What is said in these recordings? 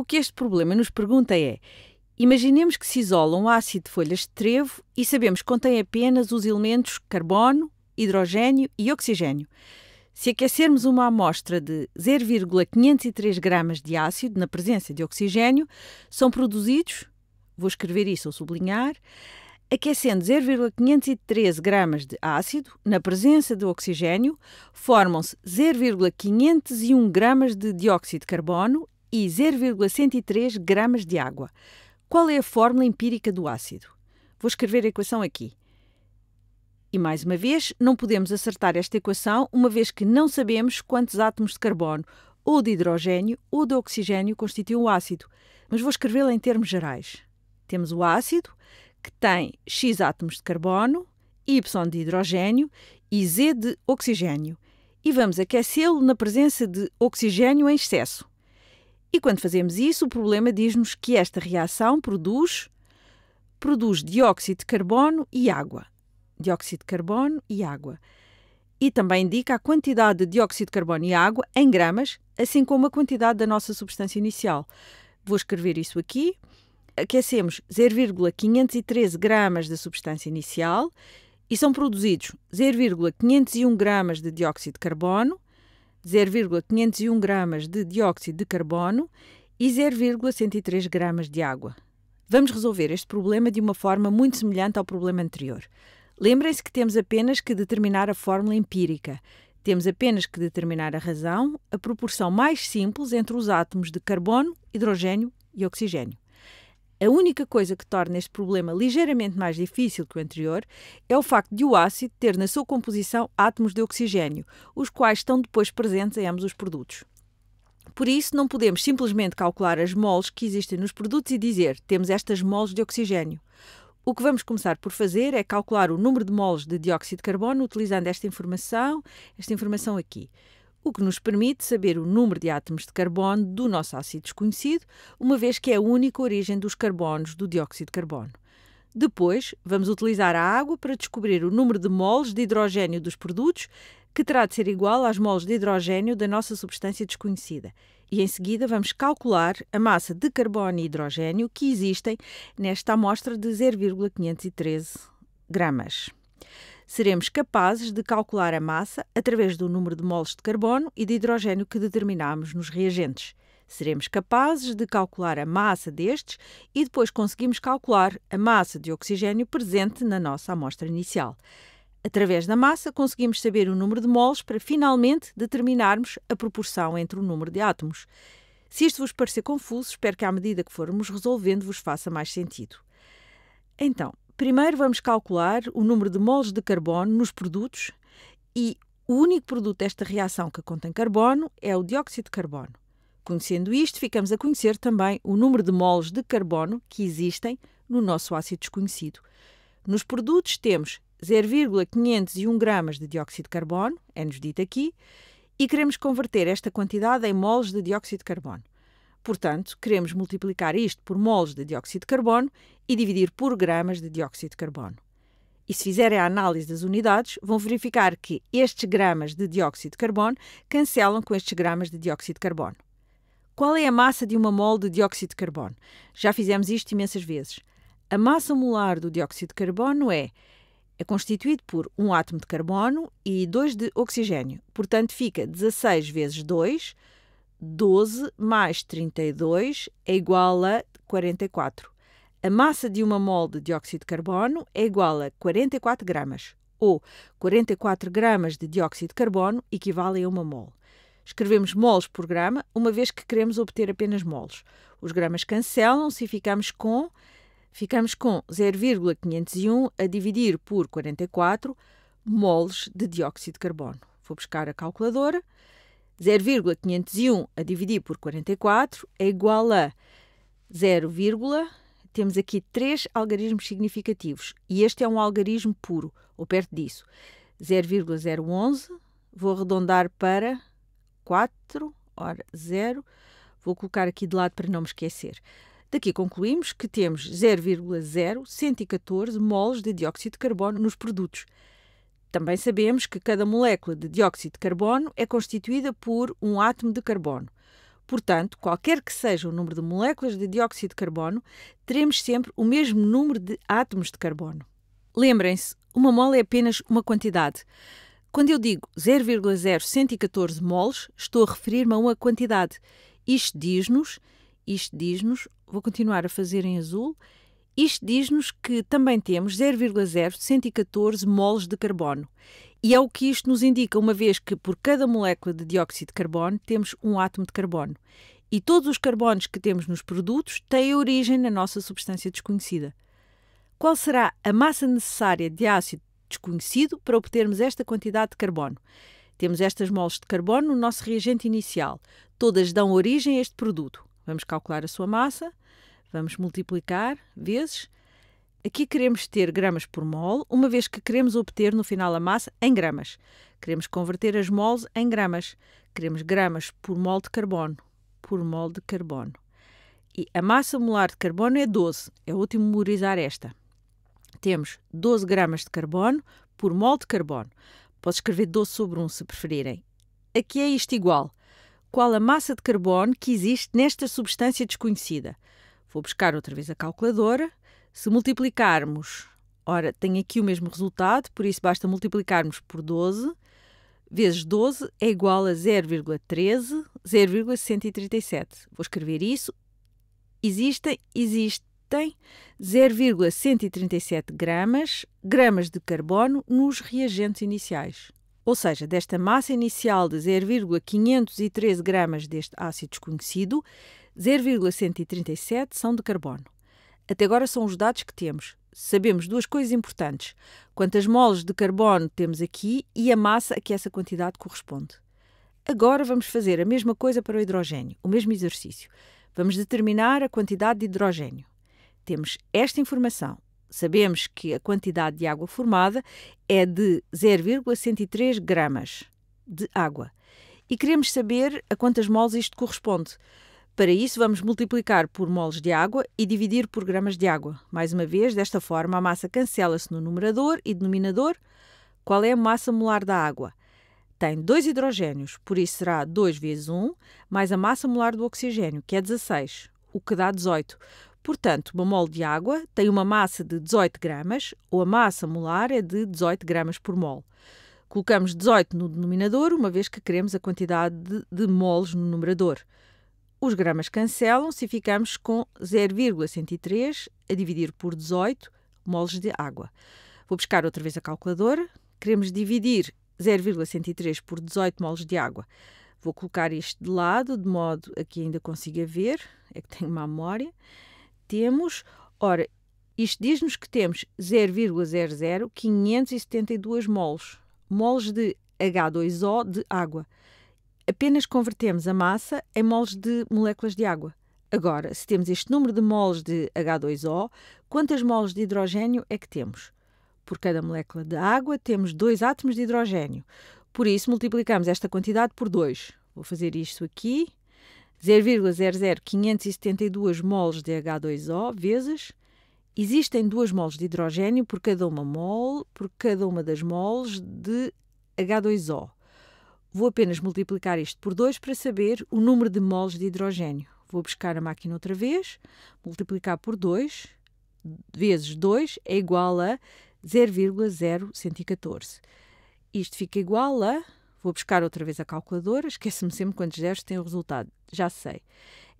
O que este problema nos pergunta é: imaginemos que se isola um ácido de folhas de trevo e sabemos que contém apenas os elementos carbono, hidrogênio e oxigênio. Se aquecermos uma amostra de 0,503 gramas de ácido na presença de oxigênio, são produzidos, vou escrever isso ou sublinhar, aquecendo 0,513 gramas de ácido na presença de oxigênio, formam-se 0,501 gramas de dióxido de carbono e 0,103 gramas de água. Qual é a fórmula empírica do ácido? Vou escrever a equação aqui. E mais uma vez, não podemos acertar esta equação, uma vez que não sabemos quantos átomos de carbono, ou de hidrogênio, ou de oxigênio constituem o ácido. Mas vou escrevê-la em termos gerais. Temos o ácido, que tem X átomos de carbono, Y de hidrogênio e Z de oxigênio. E vamos aquecê-lo na presença de oxigênio em excesso. E quando fazemos isso, o problema diz-nos que esta reação produz produz dióxido de carbono e água. Dióxido de carbono e água. E também indica a quantidade de dióxido de carbono e água em gramas, assim como a quantidade da nossa substância inicial. Vou escrever isso aqui. Aquecemos 0,513 gramas da substância inicial e são produzidos 0,501 gramas de dióxido de carbono 0,501 gramas de dióxido de carbono e 0,103 gramas de água. Vamos resolver este problema de uma forma muito semelhante ao problema anterior. Lembrem-se que temos apenas que determinar a fórmula empírica. Temos apenas que determinar a razão, a proporção mais simples entre os átomos de carbono, hidrogênio e oxigênio. A única coisa que torna este problema ligeiramente mais difícil que o anterior é o facto de o ácido ter na sua composição átomos de oxigênio, os quais estão depois presentes em ambos os produtos. Por isso, não podemos simplesmente calcular as moles que existem nos produtos e dizer temos estas moles de oxigênio. O que vamos começar por fazer é calcular o número de moles de dióxido de carbono utilizando esta informação, esta informação aqui o que nos permite saber o número de átomos de carbono do nosso ácido desconhecido, uma vez que é a única origem dos carbonos do dióxido de carbono. Depois, vamos utilizar a água para descobrir o número de moles de hidrogênio dos produtos, que terá de ser igual às moles de hidrogênio da nossa substância desconhecida. E em seguida, vamos calcular a massa de carbono e hidrogênio que existem nesta amostra de 0,513 gramas seremos capazes de calcular a massa através do número de moles de carbono e de hidrogênio que determinamos nos reagentes. Seremos capazes de calcular a massa destes e depois conseguimos calcular a massa de oxigênio presente na nossa amostra inicial. Através da massa, conseguimos saber o número de moles para finalmente determinarmos a proporção entre o número de átomos. Se isto vos parecer confuso, espero que à medida que formos resolvendo vos faça mais sentido. Então, Primeiro vamos calcular o número de moles de carbono nos produtos e o único produto desta reação que contém carbono é o dióxido de carbono. Conhecendo isto, ficamos a conhecer também o número de moles de carbono que existem no nosso ácido desconhecido. Nos produtos temos 0,501 gramas de dióxido de carbono, é-nos dito aqui, e queremos converter esta quantidade em moles de dióxido de carbono. Portanto, queremos multiplicar isto por moles de dióxido de carbono e dividir por gramas de dióxido de carbono. E se fizerem a análise das unidades, vão verificar que estes gramas de dióxido de carbono cancelam com estes gramas de dióxido de carbono. Qual é a massa de uma mole de dióxido de carbono? Já fizemos isto imensas vezes. A massa molar do dióxido de carbono é é constituído por um átomo de carbono e dois de oxigênio. Portanto, fica 16 vezes 2, 12 mais 32 é igual a 44. A massa de uma mole de dióxido de carbono é igual a 44 gramas, ou 44 gramas de dióxido de carbono equivale a uma mole. Escrevemos moles por grama, uma vez que queremos obter apenas moles. Os gramas cancelam-se e ficamos com, ficamos com 0,501 a dividir por 44 moles de dióxido de carbono. Vou buscar a calculadora. 0,501 a dividir por 44 é igual a 0, temos aqui três algarismos significativos e este é um algarismo puro, ou perto disso. 0,011, vou arredondar para 4, ora 0, vou colocar aqui de lado para não me esquecer. Daqui concluímos que temos 0,0114 moles de dióxido de carbono nos produtos. Também sabemos que cada molécula de dióxido de carbono é constituída por um átomo de carbono. Portanto, qualquer que seja o número de moléculas de dióxido de carbono, teremos sempre o mesmo número de átomos de carbono. Lembrem-se, uma mola é apenas uma quantidade. Quando eu digo 0,0114 moles, estou a referir-me a uma quantidade. Isto diz-nos, isto diz-nos, vou continuar a fazer em azul, isto diz-nos que também temos 0,0114 moles de carbono. E é o que isto nos indica, uma vez que por cada molécula de dióxido de carbono temos um átomo de carbono. E todos os carbonos que temos nos produtos têm origem na nossa substância desconhecida. Qual será a massa necessária de ácido desconhecido para obtermos esta quantidade de carbono? Temos estas moles de carbono no nosso reagente inicial. Todas dão origem a este produto. Vamos calcular a sua massa. Vamos multiplicar vezes. Aqui queremos ter gramas por mol, uma vez que queremos obter no final a massa em gramas. Queremos converter as mols em gramas. Queremos gramas por mol de carbono. Por mol de carbono. E a massa molar de carbono é 12. É útil memorizar esta. Temos 12 gramas de carbono por mol de carbono. Posso escrever 12 sobre 1 se preferirem. Aqui é isto igual. Qual a massa de carbono que existe nesta substância desconhecida? Vou buscar outra vez a calculadora. Se multiplicarmos, ora, tem aqui o mesmo resultado, por isso basta multiplicarmos por 12, vezes 12 é igual a 0,13, 0,137. Vou escrever isso. Existem, existem 0,137 gramas, gramas de carbono nos reagentes iniciais. Ou seja, desta massa inicial de 0,513 gramas deste ácido desconhecido, 0,137 são de carbono. Até agora são os dados que temos. Sabemos duas coisas importantes: quantas moles de carbono temos aqui e a massa a que essa quantidade corresponde. Agora vamos fazer a mesma coisa para o hidrogênio, o mesmo exercício. Vamos determinar a quantidade de hidrogênio. Temos esta informação. Sabemos que a quantidade de água formada é de 0,103 gramas de água. E queremos saber a quantas moles isto corresponde. Para isso, vamos multiplicar por moles de água e dividir por gramas de água. Mais uma vez, desta forma, a massa cancela-se no numerador e denominador. Qual é a massa molar da água? Tem dois hidrogênios, por isso será 2 vezes 1, mais a massa molar do oxigênio, que é 16, o que dá 18. Portanto, uma mole de água tem uma massa de 18 gramas, ou a massa molar é de 18 gramas por mole. Colocamos 18 no denominador, uma vez que queremos a quantidade de, de moles no numerador. Os gramas cancelam-se e ficamos com 0,103 a dividir por 18 moles de água. Vou buscar outra vez a calculadora. Queremos dividir 0,103 por 18 moles de água. Vou colocar isto de lado, de modo a que ainda consiga ver. É que tenho uma memória. Temos, ora, isto diz-nos que temos 0,00572 moles. Moles de H2O de água apenas convertemos a massa em moles de moléculas de água. Agora, se temos este número de moles de H2O, quantas moles de hidrogênio é que temos? Por cada molécula de água temos dois átomos de hidrogênio. Por isso, multiplicamos esta quantidade por 2. Vou fazer isto aqui. 0,00572 moles de H2O vezes. Existem duas moles de hidrogênio por cada uma mol, por cada uma das moles de H2O. Vou apenas multiplicar isto por 2 para saber o número de moles de hidrogênio. Vou buscar a máquina outra vez, multiplicar por 2, vezes 2 é igual a 0,0114. Isto fica igual a, vou buscar outra vez a calculadora, esquece-me sempre quantos zeros tem o resultado, já sei.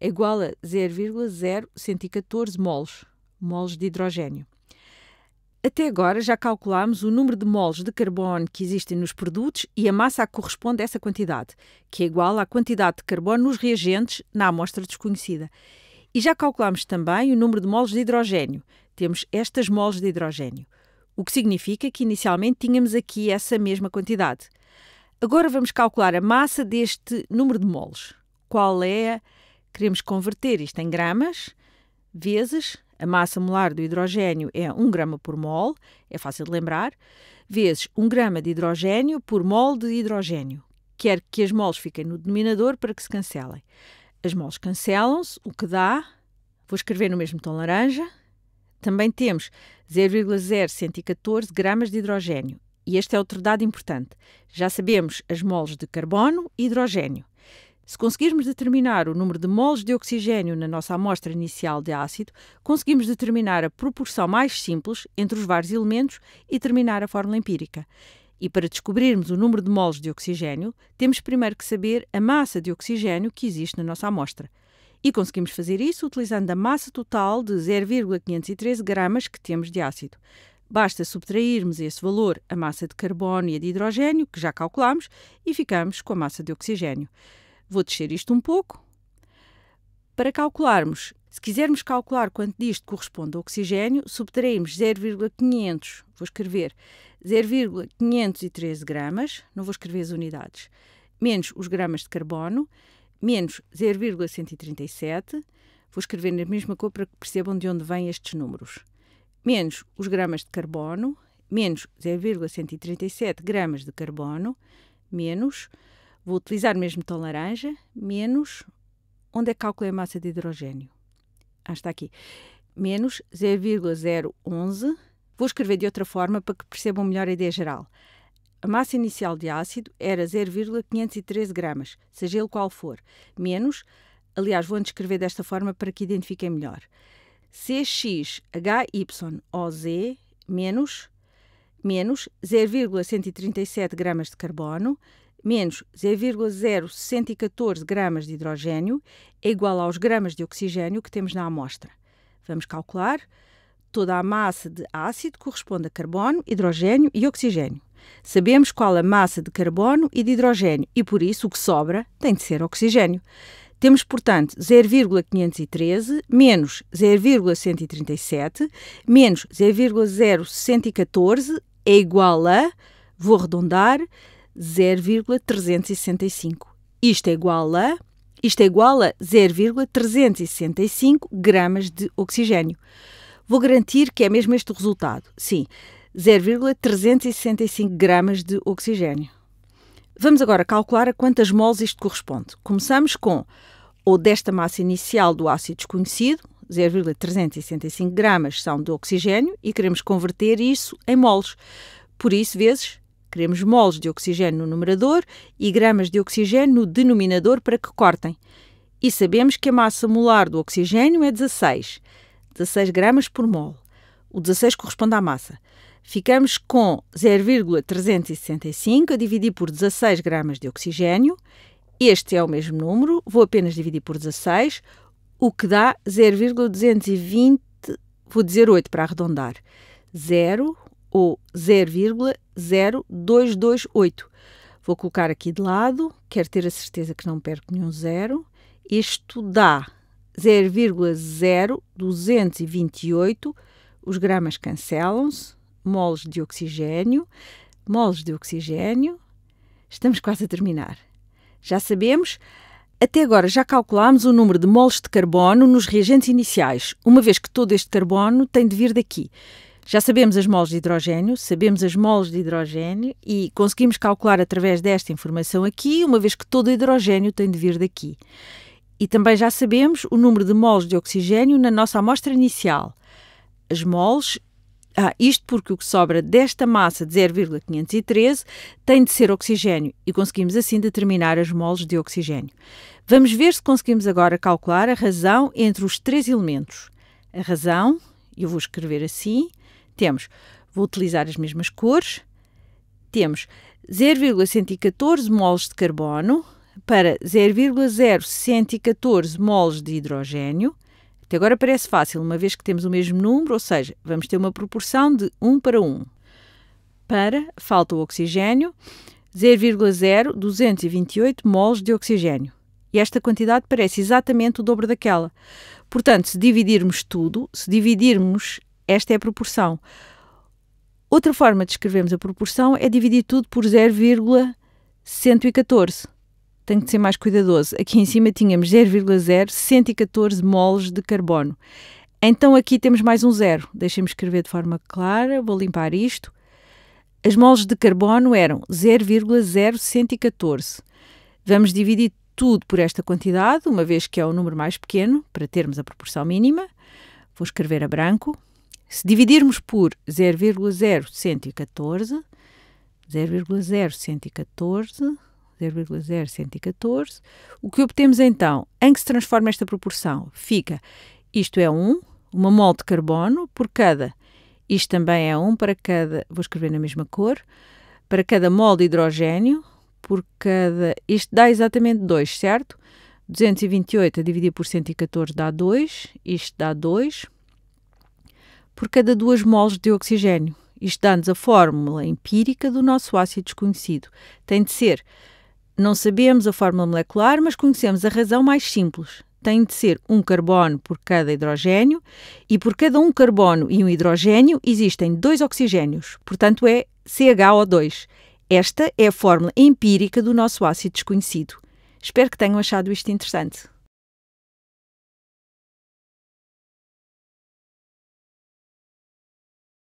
É igual a 0,0114 moles, moles de hidrogênio. Até agora já calculámos o número de moles de carbono que existem nos produtos e a massa que corresponde a essa quantidade, que é igual à quantidade de carbono nos reagentes na amostra desconhecida. E já calculámos também o número de moles de hidrogênio. Temos estas moles de hidrogênio, o que significa que inicialmente tínhamos aqui essa mesma quantidade. Agora vamos calcular a massa deste número de moles. Qual é? Queremos converter isto em gramas vezes a massa molar do hidrogênio é 1 grama por mol, é fácil de lembrar, vezes 1 grama de hidrogênio por mol de hidrogênio. Quer que as moles fiquem no denominador para que se cancelem. As moles cancelam-se, o que dá. Vou escrever no mesmo tom laranja. Também temos 0,0114 gramas de hidrogênio. E este é outro dado importante. Já sabemos as moles de carbono e hidrogênio. Se conseguirmos determinar o número de moles de oxigênio na nossa amostra inicial de ácido, conseguimos determinar a proporção mais simples entre os vários elementos e terminar a fórmula empírica. E para descobrirmos o número de moles de oxigênio, temos primeiro que saber a massa de oxigênio que existe na nossa amostra. E conseguimos fazer isso utilizando a massa total de 0,513 gramas que temos de ácido. Basta subtrairmos esse valor à massa de carbono e a de hidrogênio, que já calculamos, e ficamos com a massa de oxigênio. Vou descer isto um pouco para calcularmos. Se quisermos calcular quanto disto corresponde ao oxigênio, subtraímos 0,500, vou escrever 0,513 gramas, não vou escrever as unidades, menos os gramas de carbono, menos 0,137, vou escrever na mesma cor para que percebam de onde vêm estes números, menos os gramas de carbono, menos 0,137 gramas de carbono, menos Vou utilizar o mesmo tom laranja, menos, onde é que calculei a massa de hidrogênio? Ah, está aqui. Menos 0,011. Vou escrever de outra forma para que percebam melhor a ideia geral. A massa inicial de ácido era 0,513 gramas, seja ele qual for. Menos, aliás, vou escrever desta forma para que identifiquem melhor. CXHYOZ menos, menos 0,137 gramas de carbono, menos 0,0114 gramas de hidrogênio é igual aos gramas de oxigênio que temos na amostra. Vamos calcular. Toda a massa de ácido corresponde a carbono, hidrogênio e oxigênio. Sabemos qual a massa de carbono e de hidrogênio e, por isso, o que sobra tem de ser oxigênio. Temos, portanto, 0,513 menos 0,137 menos 0,0114 é igual a, vou arredondar, 0,365. Isto é igual a isto é igual a 0,365 gramas de oxigênio. Vou garantir que é mesmo este o resultado. Sim, 0,365 gramas de oxigênio. Vamos agora calcular a quantas moles isto corresponde. Começamos com ou desta massa inicial do ácido desconhecido, 0,365 gramas são de oxigênio, e queremos converter isso em moles. Por isso, vezes queremos moles de oxigênio no numerador e gramas de oxigênio no denominador para que cortem. E sabemos que a massa molar do oxigênio é 16, 16 gramas por mol. O 16 corresponde à massa. Ficamos com 0,365 a dividir por 16 gramas de oxigênio. Este é o mesmo número, vou apenas dividir por 16, o que dá 0,220, vou dizer 8 para arredondar. 0, ou 0,0228. Vou colocar aqui de lado, quero ter a certeza que não perco nenhum zero. Isto dá 0,0228. Os gramas cancelam-se, moles de oxigênio, moles de oxigênio. Estamos quase a terminar. Já sabemos, até agora já calculámos o número de moles de carbono nos reagentes iniciais, uma vez que todo este carbono tem de vir daqui. Já sabemos as moles de hidrogênio, sabemos as moles de hidrogênio e conseguimos calcular através desta informação aqui, uma vez que todo o hidrogênio tem de vir daqui. E também já sabemos o número de moles de oxigênio na nossa amostra inicial. As moles ah, isto porque o que sobra desta massa de 0,513 tem de ser oxigênio e conseguimos assim determinar as moles de oxigênio. Vamos ver se conseguimos agora calcular a razão entre os três elementos. A razão, eu vou escrever assim, temos, vou utilizar as mesmas cores, temos 0,114 moles de carbono para 0,0114 moles de hidrogênio. Até agora parece fácil, uma vez que temos o mesmo número, ou seja, vamos ter uma proporção de 1 para 1. Para, falta o oxigênio, 0,0228 moles de oxigênio. E esta quantidade parece exatamente o dobro daquela. Portanto, se dividirmos tudo, se dividirmos esta é a proporção. Outra forma de escrevermos a proporção é dividir tudo por 0,114. Tenho de ser mais cuidadoso. Aqui em cima tínhamos 0,0114 moles de carbono. Então aqui temos mais um zero. Deixem-me escrever de forma clara, vou limpar isto. As moles de carbono eram 0,0114. Vamos dividir tudo por esta quantidade, uma vez que é o número mais pequeno, para termos a proporção mínima. Vou escrever a branco. Se dividirmos por 0,0114, 0,0114, 0,0114, o que obtemos então, em que se transforma esta proporção? Fica, isto é 1, uma mol de carbono por cada, isto também é 1 para cada, vou escrever na mesma cor, para cada mol de hidrogênio, por cada, isto dá exatamente 2, certo? 228 a dividir por 114 dá 2, isto dá 2, por cada 2 moles de oxigênio. Isto dá-nos a fórmula empírica do nosso ácido desconhecido. Tem de ser. Não sabemos a fórmula molecular, mas conhecemos a razão mais simples. Tem de ser um carbono por cada hidrogênio, e por cada um carbono e um hidrogênio existem dois oxigênios, portanto é CHO2. Esta é a fórmula empírica do nosso ácido desconhecido. Espero que tenham achado isto interessante.